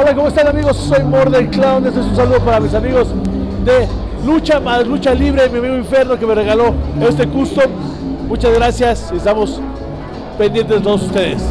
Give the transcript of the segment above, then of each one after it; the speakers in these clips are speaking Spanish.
Hola, ¿cómo están amigos? Soy Mordel Clown. Este es un saludo para mis amigos de Lucha más Lucha Libre, mi amigo Inferno que me regaló este custom. Muchas gracias. y Estamos pendientes de todos ustedes.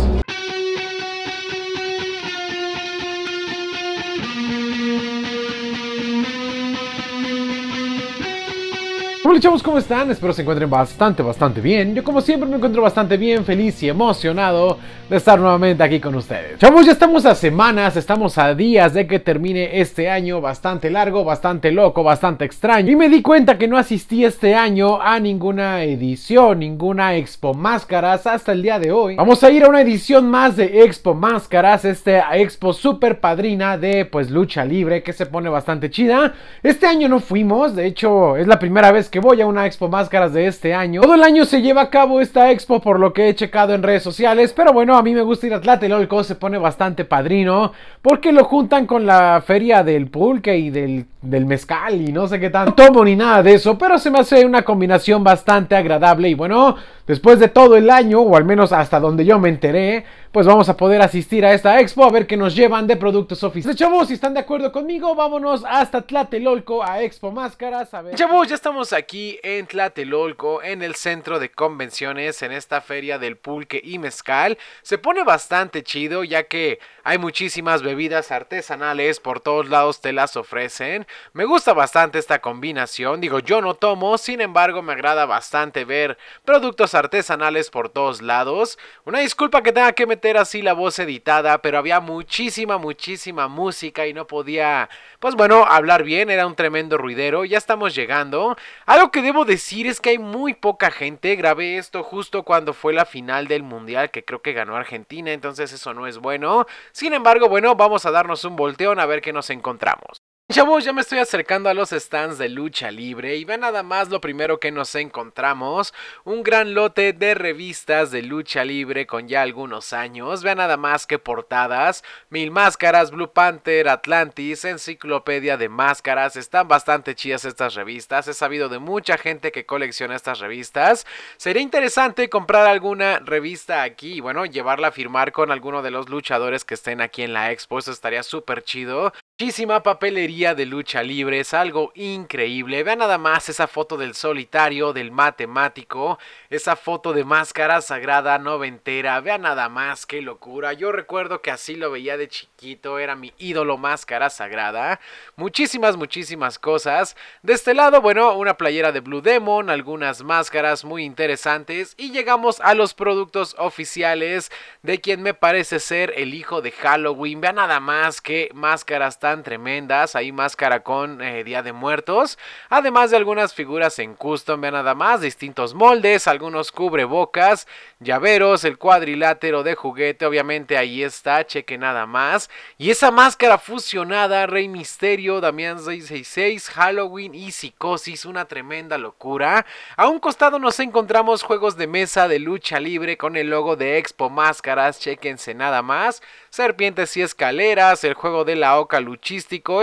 Hola chavos, ¿cómo están? Espero se encuentren bastante, bastante bien. Yo como siempre me encuentro bastante bien, feliz y emocionado de estar nuevamente aquí con ustedes. Chavos, ya estamos a semanas, estamos a días de que termine este año bastante largo, bastante loco, bastante extraño. Y me di cuenta que no asistí este año a ninguna edición, ninguna Expo Máscaras hasta el día de hoy. Vamos a ir a una edición más de Expo Máscaras, esta Expo super padrina de pues lucha libre que se pone bastante chida. Este año no fuimos, de hecho es la primera vez que que voy a una expo máscaras de este año. Todo el año se lleva a cabo esta expo por lo que he checado en redes sociales, pero bueno, a mí me gusta ir a Tlatelolco, se pone bastante padrino, porque lo juntan con la feria del pulque y del, del mezcal y no sé qué tanto tomo ni nada de eso, pero se me hace una combinación bastante agradable y bueno, después de todo el año, o al menos hasta donde yo me enteré, pues vamos a poder asistir a esta expo a ver qué nos llevan de productos oficiales. Chavos, si están de acuerdo conmigo, vámonos hasta Tlatelolco a Expo Máscaras. A ver. Chavos, ya estamos aquí en Tlatelolco, en el centro de convenciones, en esta feria del pulque y mezcal. Se pone bastante chido ya que hay muchísimas bebidas artesanales por todos lados te las ofrecen. Me gusta bastante esta combinación, digo yo no tomo, sin embargo me agrada bastante ver productos artesanales por todos lados. Una disculpa que tenga que meter era así la voz editada, pero había muchísima, muchísima música y no podía, pues bueno, hablar bien, era un tremendo ruidero, ya estamos llegando. Algo que debo decir es que hay muy poca gente, grabé esto justo cuando fue la final del Mundial que creo que ganó Argentina, entonces eso no es bueno. Sin embargo, bueno, vamos a darnos un volteón a ver qué nos encontramos ya me estoy acercando a los stands de lucha libre y vea nada más lo primero que nos encontramos, un gran lote de revistas de lucha libre con ya algunos años, vea nada más que portadas, Mil Máscaras, Blue Panther, Atlantis, Enciclopedia de Máscaras, están bastante chidas estas revistas, he sabido de mucha gente que colecciona estas revistas, sería interesante comprar alguna revista aquí y bueno, llevarla a firmar con alguno de los luchadores que estén aquí en la expo, eso estaría súper chido, Muchísima papelería de lucha libre, es algo increíble. Vean nada más esa foto del solitario, del matemático, esa foto de máscara sagrada noventera. Vean nada más, qué locura. Yo recuerdo que así lo veía de chiquito, era mi ídolo máscara sagrada. Muchísimas, muchísimas cosas. De este lado, bueno, una playera de Blue Demon, algunas máscaras muy interesantes. Y llegamos a los productos oficiales de quien me parece ser el hijo de Halloween. Vean nada más qué máscaras tan tremendas. hay máscara con eh, Día de Muertos. Además de algunas figuras en custom, vean nada más, distintos moldes, algunos cubrebocas, llaveros, el cuadrilátero de juguete, obviamente ahí está, cheque nada más. Y esa máscara fusionada, Rey Misterio, Damián 666, Halloween y Psicosis, una tremenda locura. A un costado nos encontramos juegos de mesa de lucha libre con el logo de Expo Máscaras, chequense nada más. Serpientes y escaleras, el juego de la oca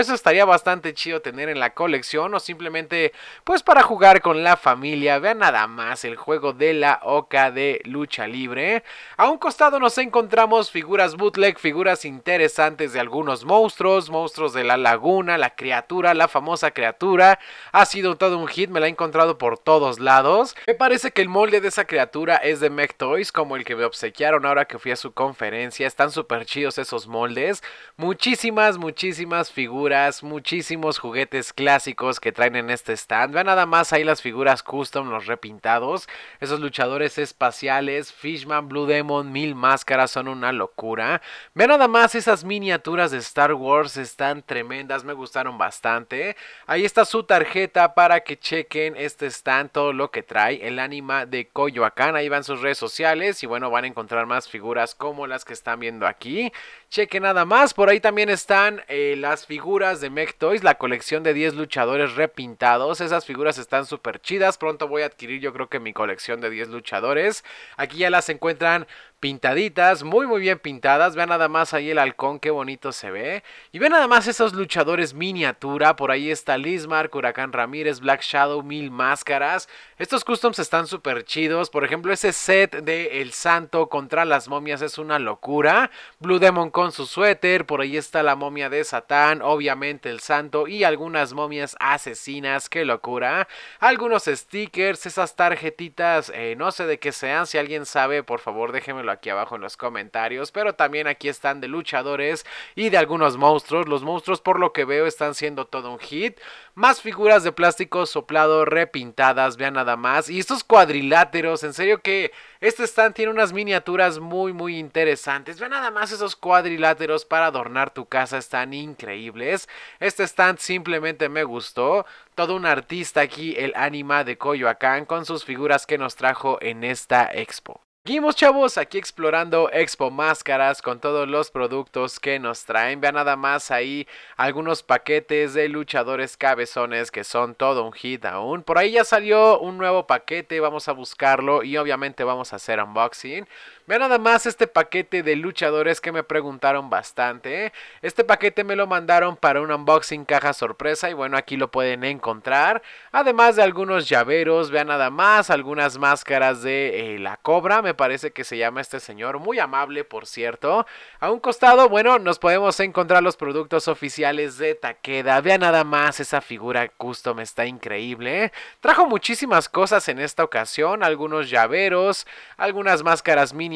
eso estaría bastante chido tener en la colección o simplemente pues para jugar con la familia. Vean nada más el juego de la Oca de lucha libre. A un costado nos encontramos figuras bootleg, figuras interesantes de algunos monstruos, monstruos de la laguna, la criatura, la famosa criatura. Ha sido todo un hit, me la he encontrado por todos lados. Me parece que el molde de esa criatura es de Mech Toys, como el que me obsequiaron ahora que fui a su conferencia. Están súper chidos esos moldes. Muchísimas, muchísimas figuras, muchísimos juguetes clásicos que traen en este stand. Vean nada más ahí las figuras custom, los repintados, esos luchadores espaciales, Fishman, Blue Demon, mil máscaras, son una locura. Vean nada más esas miniaturas de Star Wars, están tremendas, me gustaron bastante. Ahí está su tarjeta para que chequen este stand, todo lo que trae el ánima de Coyoacán. Ahí van sus redes sociales y bueno, van a encontrar más figuras como las que están viendo aquí. cheque nada más, por ahí también están... Eh, las figuras de Mech Toys, la colección de 10 luchadores repintados. Esas figuras están súper chidas. Pronto voy a adquirir yo creo que mi colección de 10 luchadores. Aquí ya las encuentran pintaditas, muy muy bien pintadas. Vean nada más ahí el halcón, qué bonito se ve. Y vean nada más esos luchadores miniatura. Por ahí está Lismar Huracán Ramírez, Black Shadow, Mil Máscaras. Estos customs están súper chidos. Por ejemplo, ese set de El Santo contra las momias es una locura. Blue Demon con su suéter. Por ahí está la momia de Satán. Obviamente el Santo. Y algunas momias asesinas. Qué locura. Algunos stickers, esas tarjetitas. Eh, no sé de qué sean. Si alguien sabe, por favor déjenmelo aquí abajo en los comentarios. Pero también aquí están de luchadores y de algunos monstruos. Los monstruos, por lo que veo, están siendo todo un hit. Más figuras de plástico soplado repintadas, vean nada más. Y estos cuadriláteros, en serio que este stand tiene unas miniaturas muy, muy interesantes. Vean nada más esos cuadriláteros para adornar tu casa, están increíbles. Este stand simplemente me gustó. Todo un artista aquí, el anima de Coyoacán, con sus figuras que nos trajo en esta expo. Seguimos chavos aquí explorando Expo Máscaras con todos los productos que nos traen. Vean nada más ahí algunos paquetes de luchadores cabezones que son todo un hit aún. Por ahí ya salió un nuevo paquete, vamos a buscarlo y obviamente vamos a hacer unboxing. Vean nada más este paquete de luchadores que me preguntaron bastante. ¿eh? Este paquete me lo mandaron para un unboxing caja sorpresa y bueno, aquí lo pueden encontrar. Además de algunos llaveros, vean nada más, algunas máscaras de eh, la cobra, me parece que se llama este señor, muy amable por cierto. A un costado, bueno, nos podemos encontrar los productos oficiales de Takeda. Vean nada más, esa figura custom está increíble. ¿eh? Trajo muchísimas cosas en esta ocasión, algunos llaveros, algunas máscaras mini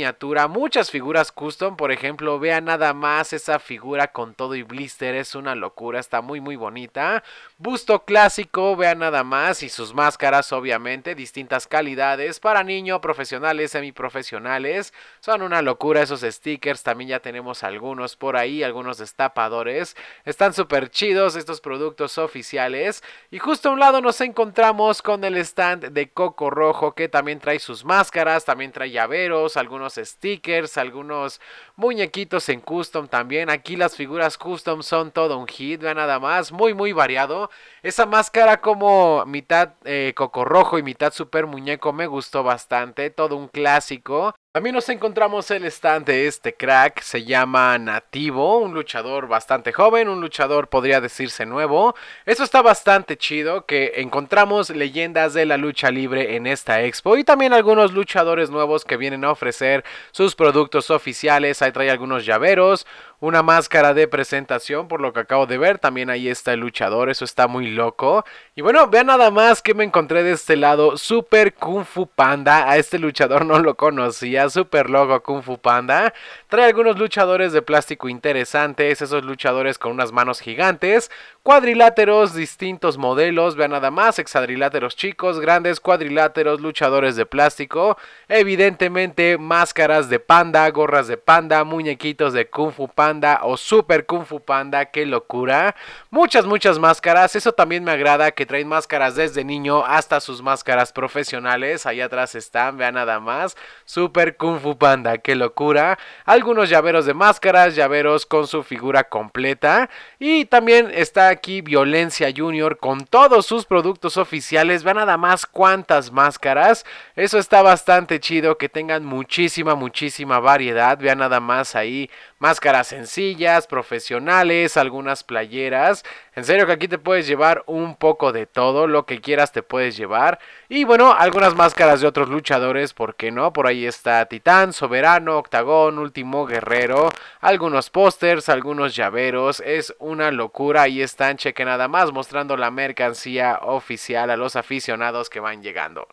muchas figuras custom, por ejemplo, vean nada más esa figura con todo y blister, es una locura, está muy muy bonita. Busto clásico, vean nada más y sus máscaras obviamente, distintas calidades para niño, profesionales, semiprofesionales, son una locura esos stickers, también ya tenemos algunos por ahí, algunos destapadores, están súper chidos estos productos oficiales y justo a un lado nos encontramos con el stand de Coco Rojo que también trae sus máscaras, también trae llaveros, algunos stickers, algunos muñequitos en custom también. Aquí las figuras custom son todo un hit, vean nada más, muy muy variado. Esa máscara como mitad eh, coco rojo y mitad super muñeco me gustó bastante, todo un clásico. También nos encontramos el stand de este crack, se llama Nativo, un luchador bastante joven, un luchador podría decirse nuevo. Eso está bastante chido, que encontramos leyendas de la lucha libre en esta expo y también algunos luchadores nuevos que vienen a ofrecer sus productos oficiales. Ahí trae algunos llaveros, una máscara de presentación, por lo que acabo de ver. También ahí está el luchador, eso está muy loco. Y bueno, vean nada más que me encontré de este lado. Super Kung Fu Panda, a este luchador no lo conocía, super loco Kung Fu Panda. Trae algunos luchadores de plástico interesantes, esos luchadores con unas manos gigantes cuadriláteros, distintos modelos, vean nada más, hexadriláteros chicos, grandes, cuadriláteros, luchadores de plástico, evidentemente máscaras de panda, gorras de panda, muñequitos de Kung Fu Panda o Super Kung Fu Panda, qué locura. Muchas, muchas máscaras, eso también me agrada que traen máscaras desde niño hasta sus máscaras profesionales, ahí atrás están, vean nada más, Super Kung Fu Panda, qué locura. Algunos llaveros de máscaras, llaveros con su figura completa y también está aquí Violencia Junior con todos sus productos oficiales. Vean nada más cuántas máscaras. Eso está bastante chido, que tengan muchísima, muchísima variedad. Vean nada más ahí máscaras sencillas, profesionales, algunas playeras. En serio que aquí te puedes llevar un poco de todo, lo que quieras te puedes llevar. Y bueno, algunas máscaras de otros luchadores, ¿por qué no? Por ahí está Titán, Soberano, Octagón, Último Guerrero, algunos pósters, algunos llaveros. Es una locura, ahí están, cheque nada más, mostrando la mercancía oficial a los aficionados que van llegando.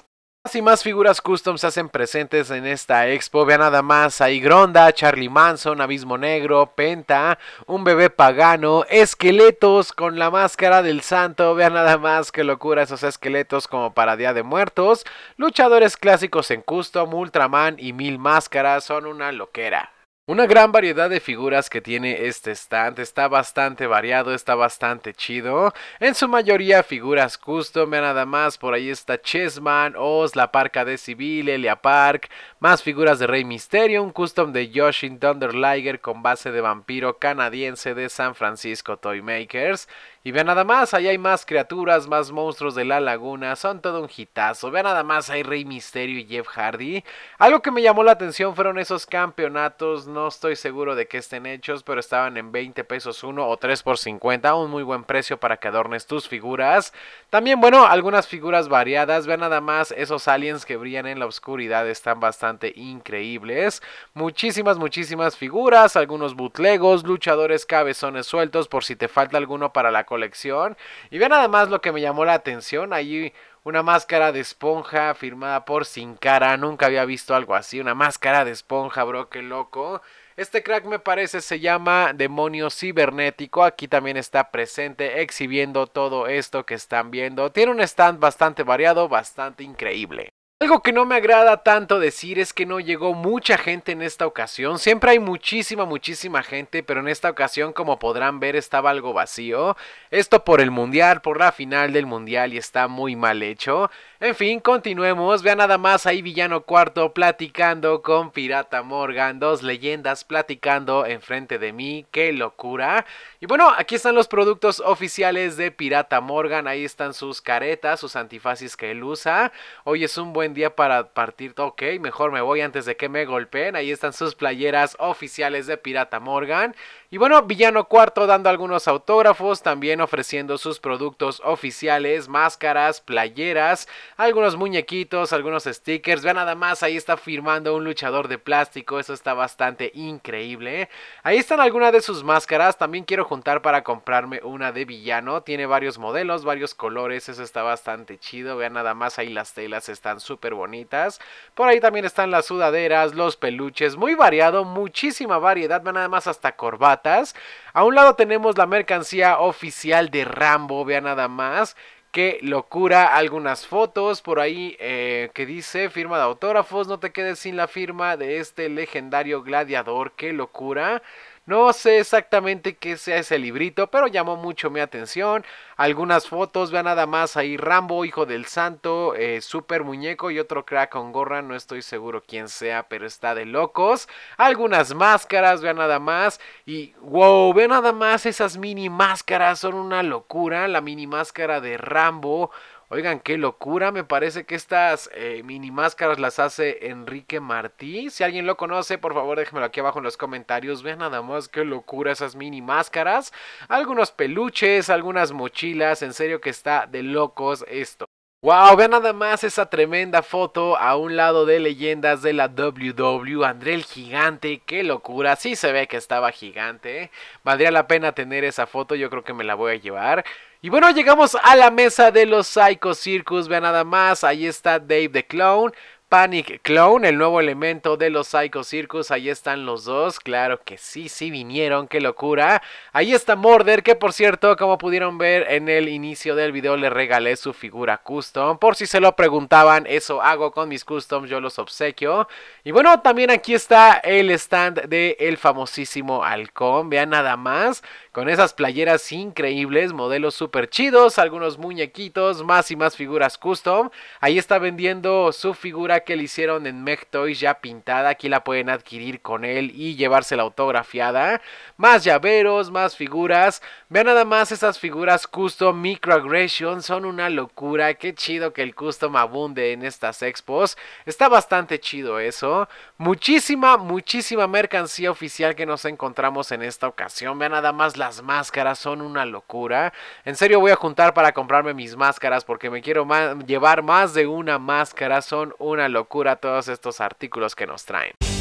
Más más figuras custom se hacen presentes en esta expo. Vean nada más hay Gronda, Charlie Manson, Abismo Negro, Penta, un bebé pagano, esqueletos con la máscara del santo. Vean nada más qué locura esos esqueletos como para Día de Muertos. Luchadores clásicos en custom, Ultraman y mil máscaras son una loquera. Una gran variedad de figuras que tiene este stand, está bastante variado, está bastante chido. En su mayoría figuras custom, nada más, por ahí está Chessman, Oz, la Parca de Civil, Elia Park, más figuras de Rey Misterio, un custom de Yoshin Thunder Liger con base de vampiro canadiense de San Francisco Toy Makers. Y vean nada más, ahí hay más criaturas, más monstruos de la laguna, son todo un hitazo. Vean nada más, hay Rey Misterio y Jeff Hardy. Algo que me llamó la atención fueron esos campeonatos, no estoy seguro de que estén hechos, pero estaban en 20 pesos uno o 3 por 50, un muy buen precio para que adornes tus figuras. También, bueno, algunas figuras variadas, vean nada más, esos aliens que brillan en la oscuridad están bastante increíbles. Muchísimas, muchísimas figuras, algunos bootlegos, luchadores cabezones sueltos por si te falta alguno para la colección colección. Y vean además lo que me llamó la atención, ahí una máscara de esponja firmada por Sin Cara, nunca había visto algo así, una máscara de esponja, bro, qué loco. Este crack me parece se llama Demonio Cibernético. Aquí también está presente exhibiendo todo esto que están viendo. Tiene un stand bastante variado, bastante increíble. Algo que no me agrada tanto decir es que no llegó mucha gente en esta ocasión. Siempre hay muchísima, muchísima gente, pero en esta ocasión, como podrán ver, estaba algo vacío. Esto por el Mundial, por la final del Mundial y está muy mal hecho. En fin, continuemos. Vean nada más ahí Villano Cuarto platicando con Pirata Morgan. Dos leyendas platicando enfrente de mí. ¡Qué locura! Y bueno, aquí están los productos oficiales de Pirata Morgan. Ahí están sus caretas, sus antifaces que él usa. Hoy es un buen día para partir. Ok, mejor me voy antes de que me golpeen. Ahí están sus playeras oficiales de Pirata Morgan. Y bueno, Villano Cuarto dando algunos autógrafos, también ofreciendo sus productos oficiales, máscaras, playeras algunos muñequitos, algunos stickers. Vean nada más, ahí está firmando un luchador de plástico. Eso está bastante increíble. ¿eh? Ahí están algunas de sus máscaras. También quiero juntar para comprarme una de villano. Tiene varios modelos, varios colores. Eso está bastante chido. Vean nada más, ahí las telas están súper bonitas. Por ahí también están las sudaderas, los peluches. Muy variado, muchísima variedad. Vean nada más hasta corbatas. A un lado tenemos la mercancía oficial de Rambo. Vean nada más qué locura. Algunas fotos por ahí eh, que dice firma de autógrafos. No te quedes sin la firma de este legendario gladiador. Qué locura. No sé exactamente qué sea ese librito, pero llamó mucho mi atención. Algunas fotos, vean nada más ahí Rambo, hijo del santo, eh, super muñeco y otro crack con gorra, no estoy seguro quién sea, pero está de locos. Algunas máscaras, vean nada más. Y wow, vean nada más esas mini máscaras, son una locura. La mini máscara de Rambo. Oigan, qué locura, me parece que estas eh, mini máscaras las hace Enrique Martí. Si alguien lo conoce, por favor déjenmelo aquí abajo en los comentarios. Vean nada más qué locura esas mini máscaras. Algunos peluches, algunas mochilas, en serio que está de locos esto. Wow, vean nada más esa tremenda foto a un lado de leyendas de la WW, André el Gigante, qué locura, sí se ve que estaba gigante, ¿eh? valdría la pena tener esa foto, yo creo que me la voy a llevar. Y bueno, llegamos a la mesa de los Psycho Circus, vean nada más, ahí está Dave the Clown, Panic Clown, el nuevo elemento de los Psycho Circus. Ahí están los dos. Claro que sí, sí vinieron. Qué locura. Ahí está Morder, que por cierto, como pudieron ver en el inicio del video, le regalé su figura custom. Por si se lo preguntaban, eso hago con mis customs. Yo los obsequio. Y bueno, también aquí está el stand del el famosísimo Halcón. Vean nada más. Con esas playeras increíbles, modelos súper chidos, algunos muñequitos, más y más figuras custom. Ahí está vendiendo su figura que le hicieron en Mech Toys ya pintada. Aquí la pueden adquirir con él y llevársela autografiada. Más llaveros, más figuras. Vean nada más esas figuras custom microaggression. Son una locura. Qué chido que el custom abunde en estas expos. Está bastante chido eso. Muchísima, muchísima mercancía oficial que nos encontramos en esta ocasión. Vean nada más las máscaras. Son una locura. En serio voy a juntar para comprarme mis máscaras porque me quiero llevar más de una máscara. Son una locura todos estos artículos que nos traen.